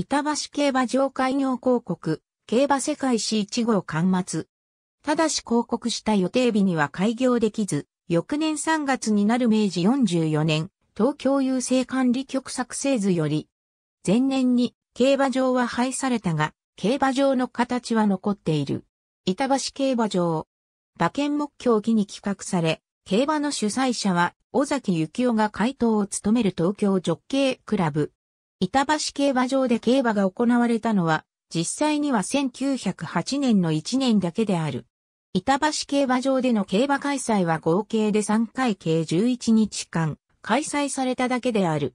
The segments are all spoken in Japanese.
板橋競馬場開業広告、競馬世界史1号刊末。ただし広告した予定日には開業できず、翌年3月になる明治44年、東京郵政管理局作成図より、前年に競馬場は廃されたが、競馬場の形は残っている。板橋競馬場。馬券目標期に企画され、競馬の主催者は、尾崎幸雄が回答を務める東京ジョッケークラブ。板橋競馬場で競馬が行われたのは、実際には1908年の1年だけである。板橋競馬場での競馬開催は合計で3回計11日間、開催されただけである。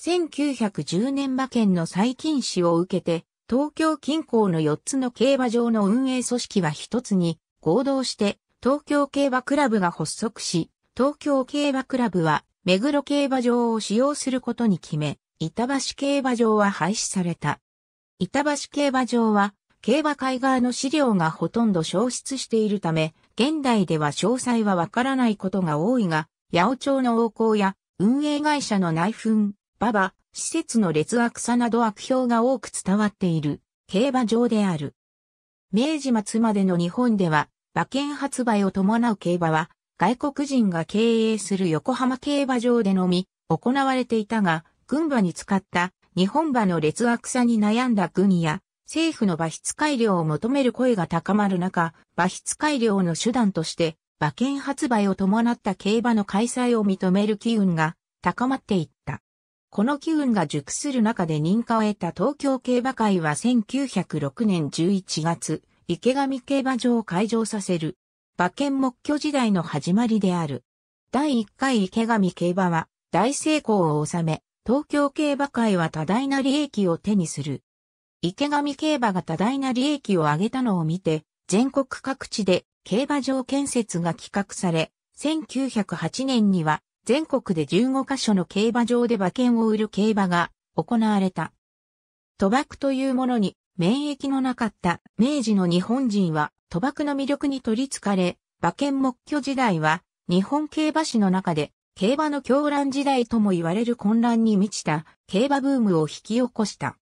1910年馬券の再禁止を受けて、東京近郊の4つの競馬場の運営組織は1つに合同して東京競馬クラブが発足し、東京競馬クラブは目黒競馬場を使用することに決め、板橋競馬場は廃止された。板橋競馬場は、競馬会側の資料がほとんど消失しているため、現代では詳細はわからないことが多いが、八百長の横行や、運営会社の内紛、馬場、施設の劣悪さなど悪評が多く伝わっている、競馬場である。明治末までの日本では、馬券発売を伴う競馬は、外国人が経営する横浜競馬場でのみ、行われていたが、軍馬に使った日本馬の劣悪さに悩んだ軍や政府の馬筆改良を求める声が高まる中、馬筆改良の手段として馬券発売を伴った競馬の開催を認める機運が高まっていった。この機運が熟する中で認可を得た東京競馬会は1906年11月、池上競馬場を開場させる。馬券目標時代の始まりである。第1回池上競馬は大成功を収め、東京競馬界は多大な利益を手にする。池上競馬が多大な利益を上げたのを見て、全国各地で競馬場建設が企画され、1908年には全国で15カ所の競馬場で馬券を売る競馬が行われた。賭博というものに免疫のなかった明治の日本人は賭博の魅力に取りつかれ、馬券目標時代は日本競馬史の中で競馬の狂乱時代とも言われる混乱に満ちた競馬ブームを引き起こした。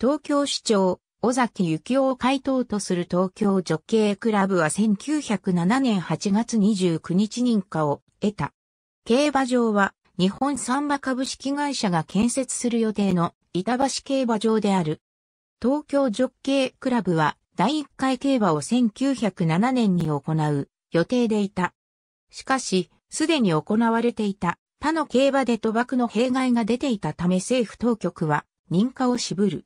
東京市長、尾崎幸夫を回答とする東京女系クラブは1907年8月29日認可を得た。競馬場は日本三馬株式会社が建設する予定の板橋競馬場である。東京女系クラブは第1回競馬を1907年に行う予定でいた。しかし、すでに行われていた他の競馬で賭博の弊害が出ていたため政府当局は認可を渋る。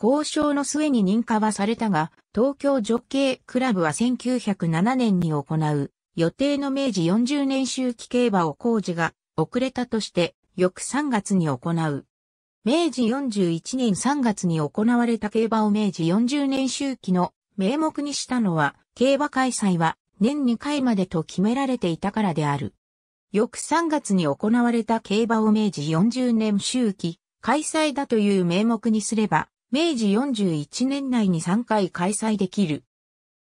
交渉の末に認可はされたが、東京ジョッケークラブは1907年に行う予定の明治40年周期競馬を工事が遅れたとして翌3月に行う。明治41年3月に行われた競馬を明治40年周期の名目にしたのは、競馬開催は年2回までと決められていたからである。翌3月に行われた競馬を明治40年周期、開催だという名目にすれば、明治41年内に3回開催できる。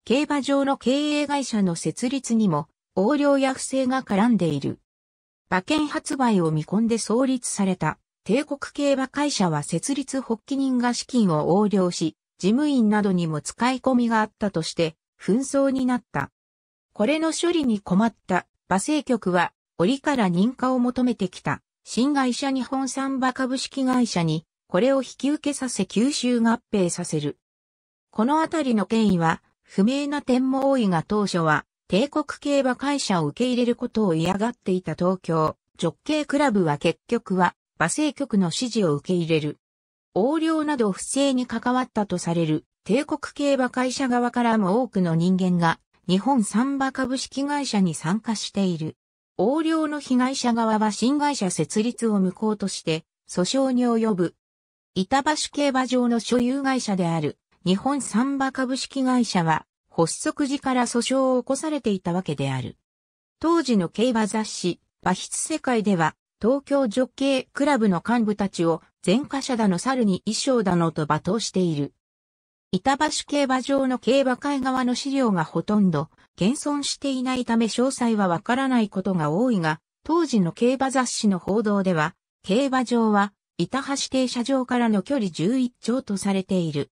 競馬場の経営会社の設立にも、横領や不正が絡んでいる。馬券発売を見込んで創立された、帝国競馬会社は設立発起人が資金を横領し、事務員などにも使い込みがあったとして、紛争になった。これの処理に困った馬政局は折から認可を求めてきた新会社日本産馬株式会社にこれを引き受けさせ吸収合併させる。このあたりの権威は不明な点も多いが当初は帝国競馬会社を受け入れることを嫌がっていた東京直系クラブは結局は馬政局の指示を受け入れる。横領など不正に関わったとされる帝国競馬会社側からも多くの人間が日本サンバ株式会社に参加している。横領の被害者側は新会社設立を無効として、訴訟に及ぶ。板橋競馬場の所有会社である、日本サンバ株式会社は、発足時から訴訟を起こされていたわけである。当時の競馬雑誌、馬筆世界では、東京女系クラブの幹部たちを、前科者だの猿に衣装だのと罵倒している。板橋競馬場の競馬会側の資料がほとんど現存していないため詳細はわからないことが多いが、当時の競馬雑誌の報道では、競馬場は板橋停車場からの距離11丁とされている。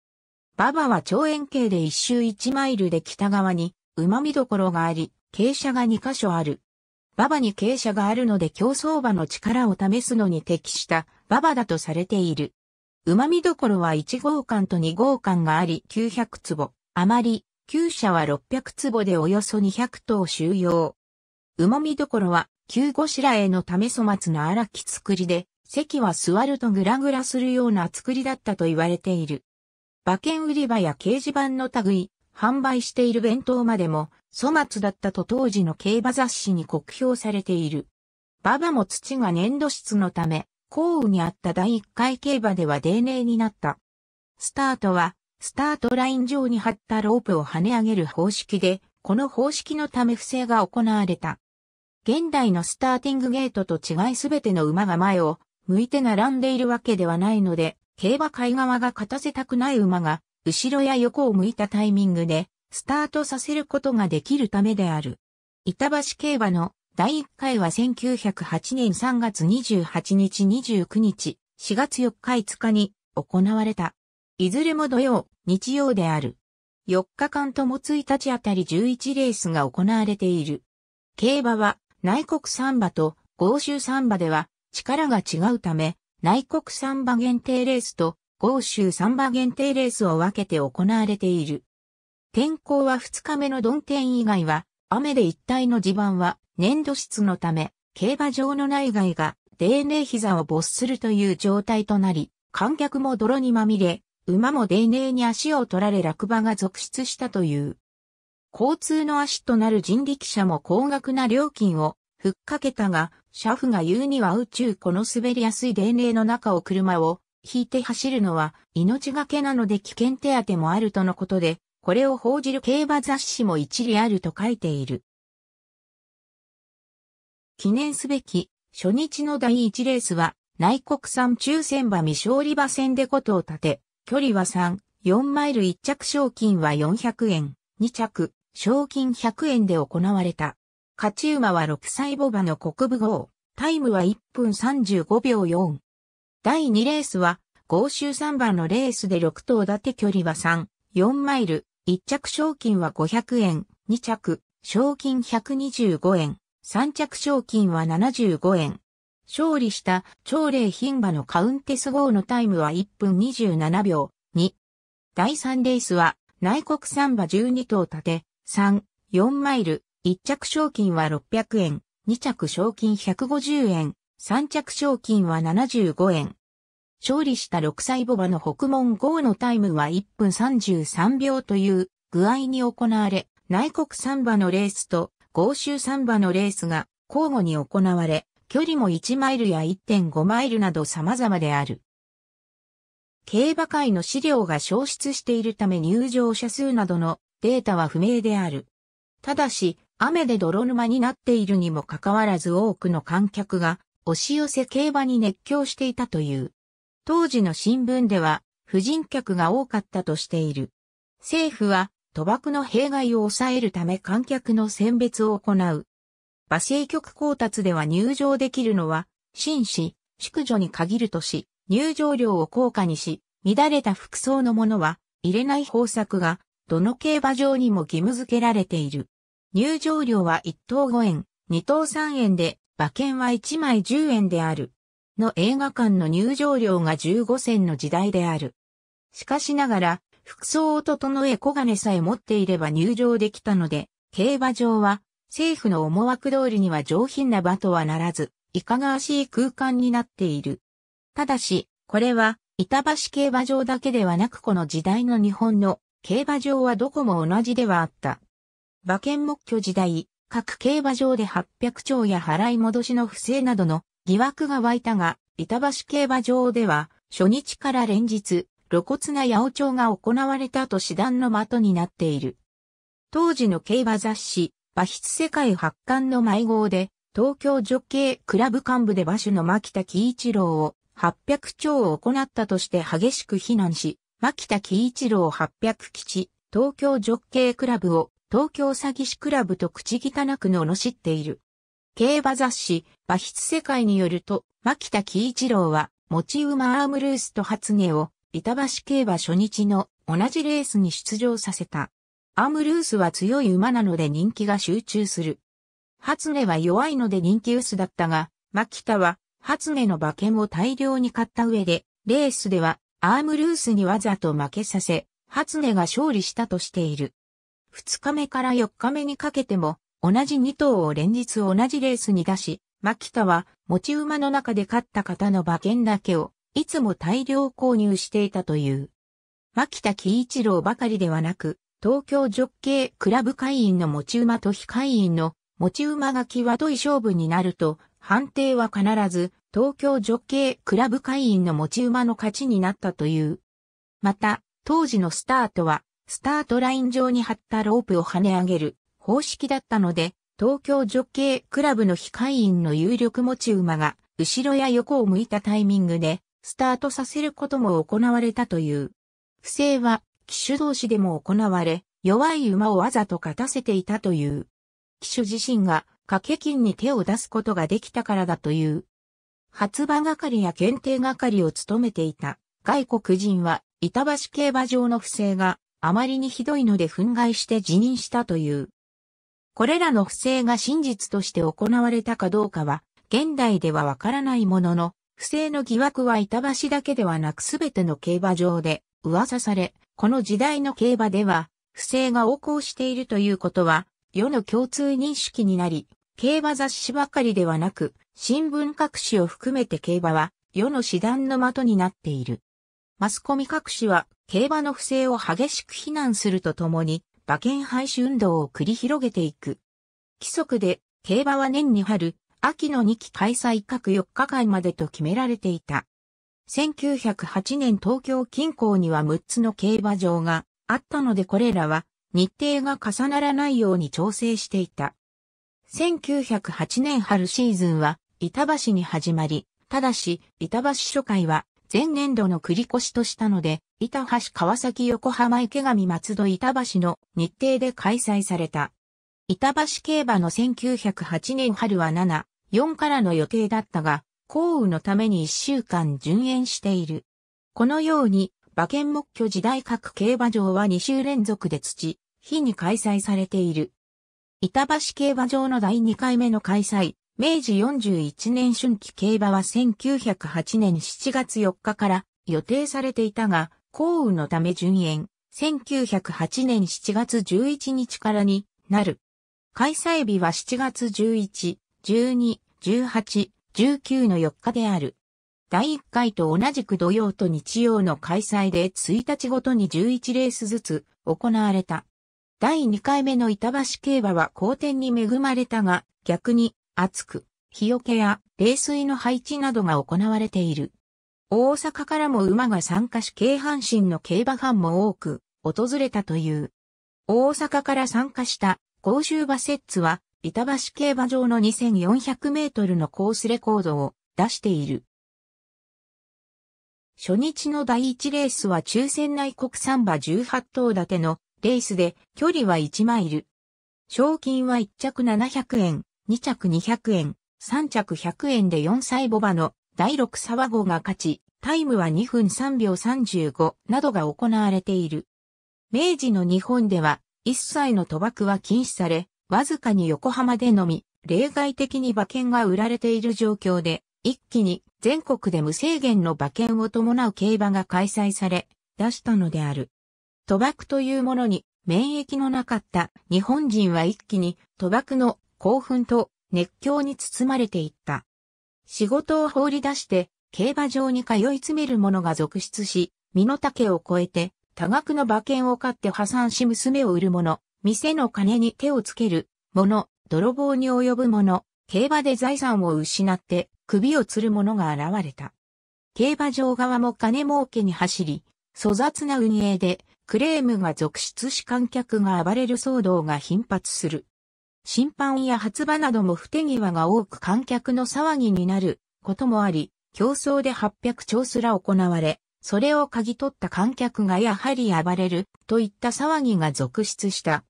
馬場は長円形で一周1マイルで北側に馬見どころがあり、傾斜が2カ所ある。馬場に傾斜があるので競走馬の力を試すのに適した馬場だとされている。旨味どころは1号館と2号館があり900坪、余り、旧社は600坪でおよそ200頭収容。旨味どころは、旧しらへのため粗末な荒き作りで、席は座るとグラグラするような作りだったと言われている。馬券売り場や掲示板の類、販売している弁当までも、粗末だったと当時の競馬雑誌に酷評されている。馬場も土が粘土質のため、降雨にあった第1回競馬では泥泞になった。スタートは、スタートライン上に張ったロープを跳ね上げる方式で、この方式のため不正が行われた。現代のスターティングゲートと違いすべての馬が前を向いて並んでいるわけではないので、競馬会側が勝たせたくない馬が、後ろや横を向いたタイミングで、スタートさせることができるためである。板橋競馬の第1回は1908年3月28日29日、4月4日5日に行われた。いずれも土曜、日曜である。4日間とも1日あたり11レースが行われている。競馬は内国サンバと豪州サンバでは力が違うため、内国サンバ限定レースと豪州サンバ限定レースを分けて行われている。天候は2日目のドン天以外は雨で一体の地盤は粘土質のため、競馬場の内外が泥泥膝を没するという状態となり、観客も泥にまみれ、馬も泥泥に足を取られ落馬が続出したという。交通の足となる人力車も高額な料金をふっかけたが、車夫が言うには宇宙この滑りやすい泥泥の中を車を引いて走るのは命がけなので危険手当もあるとのことで、これを報じる競馬雑誌も一理あると書いている。記念すべき、初日の第1レースは、内国産抽選馬未勝利馬戦でことを立て、距離は3、4マイル1着賞金は400円、2着、賞金100円で行われた。勝ち馬は6歳母馬の国部号、タイムは1分35秒4。第2レースは、豪州3番のレースで6頭立て距離は3、4マイル、1着賞金は500円、2着、賞金125円、3着賞金は75円。勝利した朝礼品馬のカウンテス号のタイムは1分27秒2。第3レースは内国ン馬12頭立て3、4マイル、1着賞金は600円、2着賞金150円、3着賞金は75円。勝利した6歳ボバの北門号のタイムは1分33秒という具合に行われ、内国サンバのレースと豪州サンバのレースが交互に行われ、距離も1マイルや1.5マイルなど様々である。競馬会の資料が消失しているため入場者数などのデータは不明である。ただし、雨で泥沼になっているにもかかわらず多くの観客が押し寄せ競馬に熱狂していたという。当時の新聞では、婦人客が多かったとしている。政府は、賭博の弊害を抑えるため観客の選別を行う。馬政局交達では入場できるのは、紳士、宿女に限るとし、入場料を高価にし、乱れた服装のものは、入れない方策が、どの競馬場にも義務付けられている。入場料は1等5円、2等3円で、馬券は1枚10円である。の映画館の入場料が15銭の時代である。しかしながら、服装を整え小金さえ持っていれば入場できたので、競馬場は政府の思惑通りには上品な場とはならず、いかがわしい空間になっている。ただし、これは板橋競馬場だけではなくこの時代の日本の競馬場はどこも同じではあった。馬券目居時代、各競馬場で800兆や払い戻しの不正などの疑惑が湧いたが、板橋競馬場では、初日から連日、露骨な八百長が行われたと師団の的になっている。当時の競馬雑誌、馬筆世界発刊の迷号で、東京女系クラブ幹部で馬主の牧田喜一郎を八百長を行ったとして激しく非難し、牧田喜一郎八百吉、東京女系クラブを東京詐欺師クラブと口汚くの罵っている。競馬雑誌、馬筆世界によると、牧田喜一郎は、持ち馬アームルースと初音を、板橋競馬初日の同じレースに出場させた。アームルースは強い馬なので人気が集中する。初音は弱いので人気薄だったが、牧田は、初音の馬券を大量に買った上で、レースでは、アームルースにわざと負けさせ、初音が勝利したとしている。二日目から四日目にかけても、同じ2頭を連日同じレースに出し、牧田は持ち馬の中で勝った方の馬券だけをいつも大量購入していたという。牧田喜一郎ばかりではなく、東京直系クラブ会員の持ち馬と非会員の持ち馬が際どい勝負になると、判定は必ず東京直系クラブ会員の持ち馬の勝ちになったという。また、当時のスタートは、スタートライン上に張ったロープを跳ね上げる方式だったので、東京女系クラブの非会員の有力持ち馬が、後ろや横を向いたタイミングで、スタートさせることも行われたという。不正は、騎手同士でも行われ、弱い馬をわざと勝たせていたという。騎手自身が掛け金に手を出すことができたからだという。発馬係や検定係を務めていた外国人は板橋競馬場の不正があまりにひどいので憤慨して辞任したという。これらの不正が真実として行われたかどうかは、現代ではわからないものの、不正の疑惑は板橋だけではなくすべての競馬場で噂され、この時代の競馬では、不正が横行しているということは、世の共通認識になり、競馬雑誌ばかりではなく、新聞各紙を含めて競馬は、世の手段の的になっている。マスコミ各紙は、競馬の不正を激しく非難するとともに、馬券廃止運動を繰り広げていく。規則で、競馬は年に春、秋の2期開催各4日間までと決められていた。1908年東京近郊には6つの競馬場があったのでこれらは日程が重ならないように調整していた。1908年春シーズンは板橋に始まり、ただし板橋初回は前年度の繰越しとしたので板橋川崎横浜池上松戸板橋の日程で開催された。板橋競馬の1908年春は7、4からの予定だったが、降雨のために1週間順延している。このように、馬券目挙時代各競馬場は2週連続で土、日に開催されている。板橋競馬場の第2回目の開催、明治41年春季競馬は1908年7月4日から予定されていたが、降雨のため順延、1908年7月11日からになる。開催日は7月11、12、18、19の4日である。第1回と同じく土曜と日曜の開催で1日ごとに11レースずつ行われた。第2回目の板橋競馬は好天に恵まれたが、逆に暑く、日よけや冷水の配置などが行われている。大阪からも馬が参加し京阪神の競馬ファンも多く訪れたという。大阪から参加した甲州馬セッツは板橋競馬場の2400メートルのコースレコードを出している。初日の第一レースは抽選内国産馬18頭立てのレースで距離は1マイル。賞金は1着700円、2着200円、3着100円で4歳母馬の第6沢号が勝ち、タイムは2分3秒35などが行われている。明治の日本では一切の賭博は禁止され、わずかに横浜でのみ、例外的に馬券が売られている状況で、一気に全国で無制限の馬券を伴う競馬が開催され、出したのである。賭博というものに免疫のなかった日本人は一気に賭博の興奮と熱狂に包まれていった。仕事を放り出して、競馬場に通い詰める者が続出し、身の丈を超えて、多額の馬券を買って破産し娘を売る者、店の金に手をつける者、泥棒に及ぶ者、競馬で財産を失って首を吊る者が現れた。競馬場側も金儲けに走り、粗雑な運営でクレームが続出し観客が暴れる騒動が頻発する。審判や発馬なども不手際が多く観客の騒ぎになることもあり、競争で800丁すら行われ、それを嗅ぎ取った観客がやはり暴れるといった騒ぎが続出した。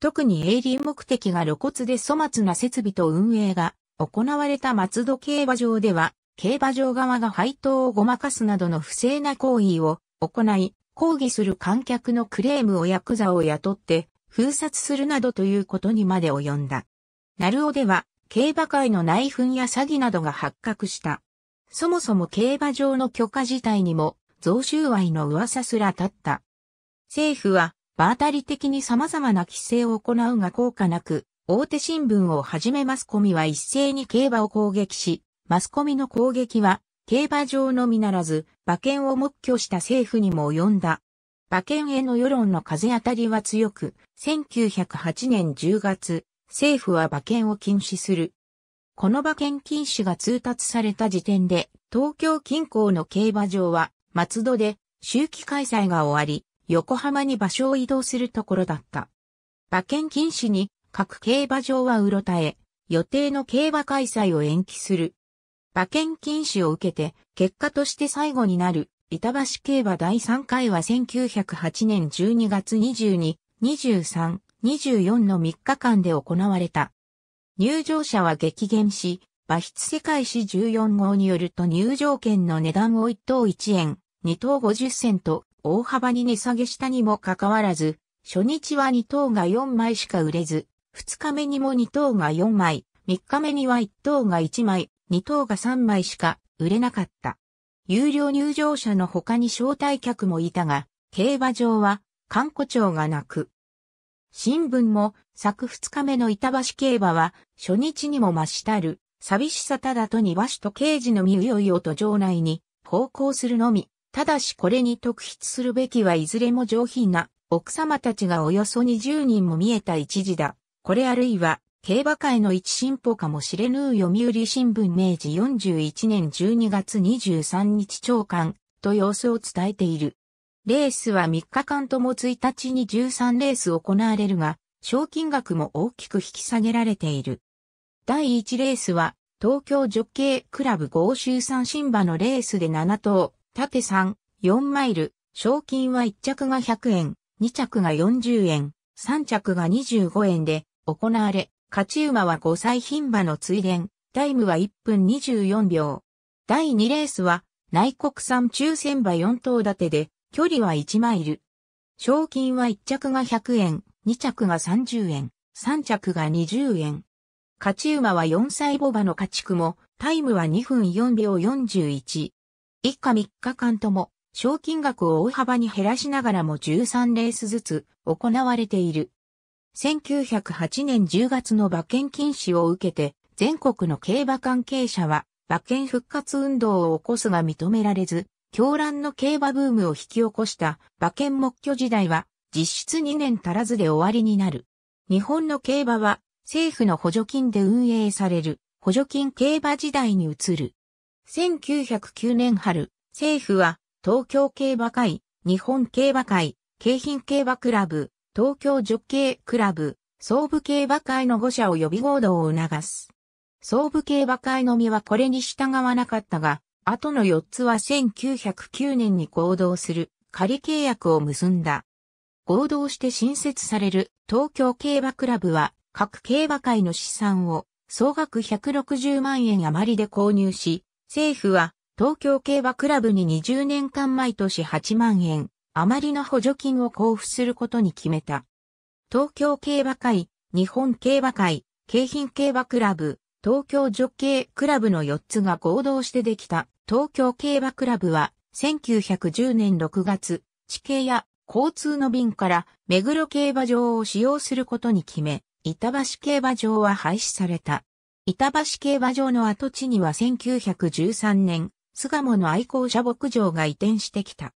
特に営利目的が露骨で粗末な設備と運営が行われた松戸競馬場では、競馬場側が配当をごまかすなどの不正な行為を行い、抗議する観客のクレームをヤクザを雇って封殺するなどということにまで及んだ。ナルオでは、競馬界の内紛や詐欺などが発覚した。そもそも競馬場の許可自体にも、贈収賄の噂すら立った。政府は、場当たり的に様々な規制を行うが効果なく、大手新聞をはじめマスコミは一斉に競馬を攻撃し、マスコミの攻撃は、競馬場のみならず、馬券を目挙した政府にも及んだ。馬券への世論の風当たりは強く、1908年10月、政府は馬券を禁止する。この馬券禁止が通達された時点で、東京近郊の競馬場は、松戸で、周期開催が終わり、横浜に場所を移動するところだった。馬券禁止に、各競馬場はうろたえ、予定の競馬開催を延期する。馬券禁止を受けて、結果として最後になる板橋競馬第3回は1908年12月22、23、24の3日間で行われた。入場者は激減し、馬筆世界史14号によると入場券の値段を1等1円、2等50銭と大幅に値下げしたにもかかわらず、初日は2等が4枚しか売れず、2日目にも2等が4枚、3日目には1等が1枚、2等が3枚しか売れなかった。有料入場者の他に招待客もいたが、競馬場は、観古庁がなく。新聞も、昨2日目の板橋競馬は、初日にも増したる、寂しさただとに和紙と刑事の身うよいよと場内に、奉公するのみ、ただしこれに特筆するべきはいずれも上品な、奥様たちがおよそ20人も見えた一時だ。これあるいは、競馬界の一進歩かもしれぬ読売新聞明治41年12月23日朝刊と様子を伝えている。レースは3日間とも1日に13レース行われるが、賞金額も大きく引き下げられている。第1レースは、東京ジョッケークラブ豪州三新馬のレースで7頭、縦3、4マイル、賞金は1着が100円、2着が40円、3着が25円で行われ、勝ち馬は5歳牝馬の追伝、タイムは1分24秒。第2レースは、内国産抽選馬4頭立てで、距離は1マイル。賞金は1着が100円、2着が30円、3着が20円。勝ち馬は4歳母馬の家畜も、タイムは2分4秒41。以下3日間とも、賞金額を大幅に減らしながらも13レースずつ行われている。1908年10月の馬券禁止を受けて、全国の競馬関係者は、馬券復活運動を起こすが認められず、狂乱の競馬ブームを引き起こした馬券目挙時代は、実質2年足らずで終わりになる。日本の競馬は、政府の補助金で運営される、補助金競馬時代に移る。1909年春、政府は、東京競馬会、日本競馬会、京浜競馬クラブ、東京女系クラブ、総武競馬会の5社を予備合同を促す。総武競馬会のみはこれに従わなかったが、後の4つは1909年に合同する仮契約を結んだ。合同して新設される東京競馬クラブは各競馬会の資産を総額160万円余りで購入し、政府は東京競馬クラブに20年間毎年8万円、あまりの補助金を交付することに決めた。東京競馬会、日本競馬会、京浜競馬クラブ、東京女系クラブの4つが合同してできた東京競馬クラブは1910年6月、地形や交通の便から目黒競馬場を使用することに決め、板橋競馬場は廃止された。板橋競馬場の跡地には1913年、巣鴨の愛好者牧場が移転してきた。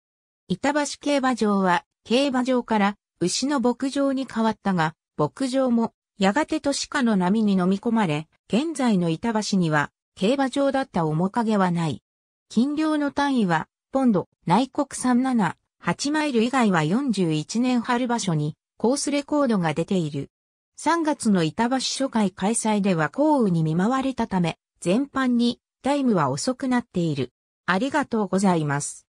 板橋競馬場は競馬場から牛の牧場に変わったが、牧場もやがて都市化の波に飲み込まれ、現在の板橋には競馬場だった面影はない。金量の単位は、ポンド、内国37、8マイル以外は41年春場所にコースレコードが出ている。3月の板橋初回開催では降雨に見舞われたため、全般にタイムは遅くなっている。ありがとうございます。